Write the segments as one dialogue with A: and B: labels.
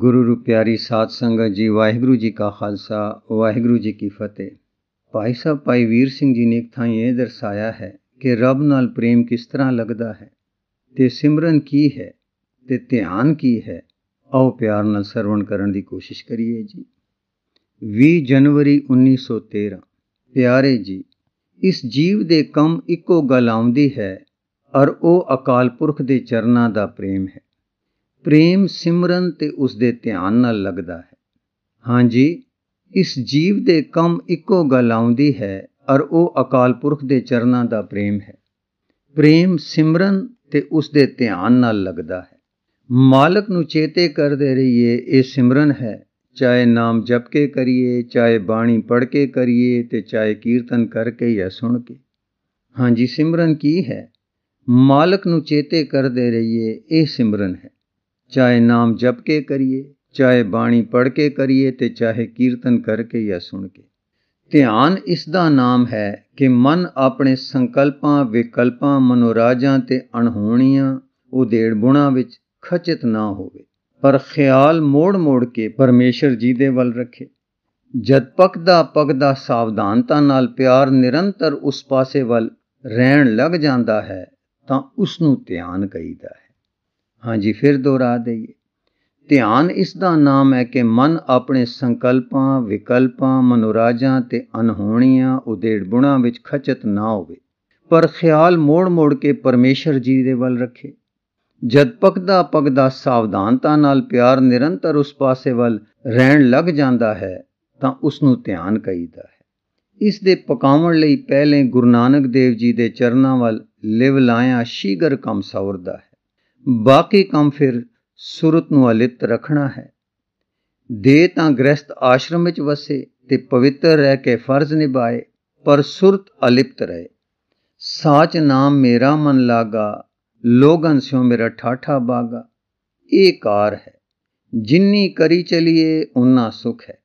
A: ਗੁਰੂ ਰੂਪਿਆਰੀ ਸਾਧ ਸੰਗਤ ਜੀ ਵਾਹਿਗੁਰੂ ਜੀ ਕਾ ਖਾਲਸਾ ਵਾਹਿਗੁਰੂ ਜੀ ਕੀ ਫਤਿਹ ਭਾਈ ਸਾਹਿਬ ਭਾਈ ਵੀਰ ਸਿੰਘ ਜੀ ਨੇ ਇੱਕ ਥਾਂ ਇਹ ਦਰਸਾਇਆ ਹੈ ਕਿ ਰੱਬ ਨਾਲ ਪ੍ਰੇਮ ਕਿਸ ਤਰ੍ਹਾਂ ਲੱਗਦਾ ਹੈ ਤੇ ਸਿਮਰਨ ਕੀ ਹੈ ਤੇ ਧਿਆਨ ਕੀ ਹੈ ਆਓ ਪਿਆਰ ਨਾਲ ਸਰਵਣ ਕਰਨ ਦੀ ਕੋਸ਼ਿਸ਼ ਕਰੀਏ ਜੀ 20 ਜਨਵਰੀ 1913 ਪਿਆਰੇ ਜੀ ਇਸ ਜੀਵ ਦੇ ਕੰਮ ਇੱਕੋ ਗੱਲ ਆਉਂਦੀ ਹੈ ਔਰ ਉਹ ਅਕਾਲ ਪੁਰਖ ਦੇ ਚਰਨਾਂ ਦਾ ਪ੍ਰੇਮ ਹੈ ਪ੍ਰੇਮ ਸਿਮਰਨ ਤੇ ਉਸ ਦੇ ਧਿਆਨ ਨਾਲ ਲੱਗਦਾ ਹੈ ਹਾਂਜੀ ਇਸ ਜੀਵ ਦੇ ਕੰਮ ਇੱਕੋ ਗੱਲ ਆਉਂਦੀ ਹੈ ਔਰ ਉਹ ਅਕਾਲ ਪੁਰਖ ਦੇ ਚਰਨਾਂ ਦਾ ਪ੍ਰੇਮ ਹੈ ਪ੍ਰੇਮ ਸਿਮਰਨ ਤੇ ਉਸ ਦੇ ਧਿਆਨ ਨਾਲ ਲੱਗਦਾ ਹੈ ਮਾਲਕ ਨੂੰ ਚੇਤੇ ਕਰਦੇ ਰਹੀਏ ਇਹ ਸਿਮਰਨ ਹੈ ਚਾਹੇ ਨਾਮ ਜਪ ਕੇ ਕਰੀਏ ਚਾਹੇ ਬਾਣੀ ਪੜ੍ਹ ਕੇ ਕਰੀਏ ਤੇ ਚਾਹੇ ਕੀਰਤਨ ਕਰਕੇ ਜਾਂ ਸੁਣ ਕੇ ਹਾਂਜੀ ਸਿਮਰਨ ਕੀ ਹੈ ਮਾਲਕ ਨੂੰ ਚੇਤੇ ਕਰਦੇ ਰਹੀਏ ਇਹ ਸਿਮਰਨ ਹੈ ਚਾਹੇ ਨਾਮ ਜਪ ਕੇ ਕਰੀਏ ਚਾਹੇ ਬਾਣੀ ਪੜ ਕੇ ਕਰੀਏ ਤੇ ਚਾਹੇ ਕੀਰਤਨ ਕਰਕੇ ਜਾਂ ਸੁਣ ਕੇ ਧਿਆਨ ਇਸ ਦਾ ਨਾਮ ਹੈ ਕਿ ਮਨ ਆਪਣੇ ਸੰਕਲਪਾਂ ਵਿਕਲਪਾਂ ਮਨੋਰਾਜਾਂ ਤੇ ਅਣਹੋਣੀਆਂ ਬੁਣਾ ਵਿੱਚ ਖਚਿਤ ਨਾ ਹੋਵੇ ਪਰ ਖਿਆਲ ਮੋੜ-ਮੋੜ ਕੇ ਪਰਮੇਸ਼ਰ ਜੀ ਦੇ ਵੱਲ ਰੱਖੇ ਜਦ ਪਕਦਾ ਪਕਦਾ ਸਾਵਧਾਨਤਾ ਨਾਲ ਪਿਆਰ ਨਿਰੰਤਰ ਉਸ ਪਾਸੇ ਵੱਲ ਰਹਿਣ ਲੱਗ ਜਾਂਦਾ ਹੈ ਤਾਂ ਉਸ ਨੂੰ ਧਿਆਨ ਕਹੀਦਾ ਹੈ ਹਾਂਜੀ ਫਿਰ ਦੁਹਰਾ ਦਈਏ ਧਿਆਨ ਇਸ ਦਾ ਨਾਮ ਹੈ ਕਿ ਮਨ ਆਪਣੇ ਸੰਕਲਪਾਂ ਵਿਕਲਪਾਂ ਮਨੋਰਾਜਾਂ ਤੇ ਅਨਹੋਣੀਆਂ ਉਦੇੜਬੁਣਾ ਵਿੱਚ ਖਚਤ ਨਾ ਹੋਵੇ ਪਰ ਖਿਆਲ ਮੋੜ-ਮੋੜ ਕੇ ਪਰਮੇਸ਼ਰ ਜੀ ਦੇ ਵੱਲ ਰੱਖੇ ਜਦ ਪਕਦਾ ਪਕਦਾ ਸਾਵਧਾਨਤਾ ਨਾਲ ਪਿਆਰ ਨਿਰੰਤਰ ਉਸ ਪਾਸੇ ਵੱਲ ਰਹਿਣ ਲੱਗ ਜਾਂਦਾ ਹੈ ਤਾਂ ਉਸ ਨੂੰ ਧਿਆਨ ਕਹੀਦਾ ਹੈ ਇਸ ਦੇ ਪਕਾਉਣ ਲਈ ਪਹਿਲੇ ਗੁਰੂ ਨਾਨਕ ਦੇਵ ਜੀ ਦੇ ਚਰਨਾਂ ਵੱਲ ਲਿਵ ਲਾਇਆ ਸ਼ੀਗਰ ਕਮ ਸੌਰਦਾ ਹੈ ਬਾਕੀ ਕੰਮ ਫਿਰ ਸੁਰਤ ਨੂੰ ਅਲਿਤ ਰੱਖਣਾ ਹੈ ਦੇ ਤਾਂ ਗ੍ਰਸਤ ਆਸ਼ਰਮ ਵਿੱਚ ਵਸੇ ਤੇ ਪਵਿੱਤਰ ਰਹਿ ਕੇ ਫਰਜ਼ ਨਿਭਾਏ ਪਰ ਸੁਰਤ ਅਲਿਪਤ ਰਹੇ ਸਾਚ ਨਾਮ ਮੇਰਾ ਮਨ ਲਾਗਾ ਲੋਗਨ ਸਿਉ ਮੇਰਾ ਠਾਠਾ ਬਾਗਾ ਇਹ ਕਾਰ ਹੈ ਜਿੰਨੀ ਕਰੀ ਚਲੀਏ ਉਨਾ ਸੁਖ ਹੈ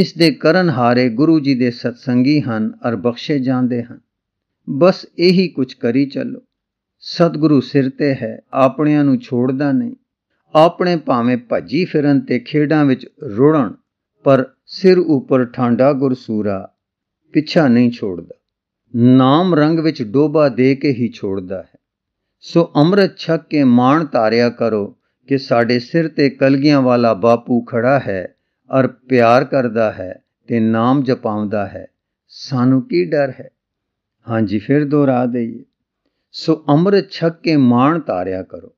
A: ਇਸ ਦੇ ਕਰਨ ਹਾਰੇ ਗੁਰੂ ਜੀ ਦੇ ਸਤਸੰਗੀ ਹਨ ਅਰ ਬਖਸ਼ੇ ਜਾਂਦੇ ਹਨ ਬਸ ਇਹੀ ਕੁਝ ਕਰੀ ਚੱਲੋ ਸਤਿਗੁਰੂ ਸਿਰ ਤੇ ਹੈ ਆਪਣਿਆਂ ਨੂੰ ਛੋੜਦਾ ਨਹੀਂ ਆਪਣੇ ਭਾਵੇਂ ਭੱਜੀ ਫਿਰਨ ਤੇ ਖੇਡਾਂ ਵਿੱਚ ਰੁੜਣ ਪਰ ਸਿਰ ਉੱਪਰ ਠਾਂਡਾ ਗੁਰਸੂਰਾ ਪਿੱਛਾ ਨਹੀਂ ਛੋੜਦਾ ਨਾਮ ਰੰਗ ਵਿੱਚ ਡੋਬਾ ਦੇ ਕੇ ਹੀ ਛੋੜਦਾ ਹੈ ਸੋ ਅੰਮ੍ਰਿਤ ਛਕ ਕੇ ਮਾਣ ਤਾਰਿਆ ਕਰੋ ਕਿ ਸਾਡੇ ਸਿਰ ਤੇ ਕਲਗੀਆਂ ਵਾਲਾ ਬਾਪੂ ਖੜਾ ਹੈ ਅਰ ਪਿਆਰ ਕਰਦਾ ਹੈ ਤੇ ਨਾਮ ਜਪਾਉਂਦਾ ਹੈ ਸਾਨੂੰ ਕੀ ਡਰ ਹੈ ਹਾਂਜੀ ਫਿਰ ਦੁਹਰਾ ਦਈਏ ਸੋ ਅੰਮ੍ਰਿਤ ਛਕ ਕੇ ਮਾਣ ਤਾਰਿਆ ਕਰੋ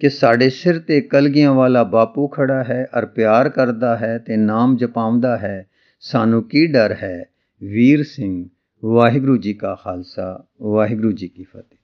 A: ਕਿ ਸਾਡੇ ਸਿਰ ਤੇ ਕਲਗੀਆਂ ਵਾਲਾ ਬਾਪੂ ਖੜਾ ਹੈ ਅਰ ਪਿਆਰ ਕਰਦਾ ਹੈ ਤੇ ਨਾਮ ਜਪਾਉਂਦਾ ਹੈ ਸਾਨੂੰ ਕੀ ਡਰ ਹੈ ਵੀਰ ਸਿੰਘ ਵਾਹਿਗੁਰੂ ਜੀ ਕਾ ਖਾਲਸਾ ਵਾਹਿਗੁਰੂ ਜੀ ਕੀ ਫਤਿਹ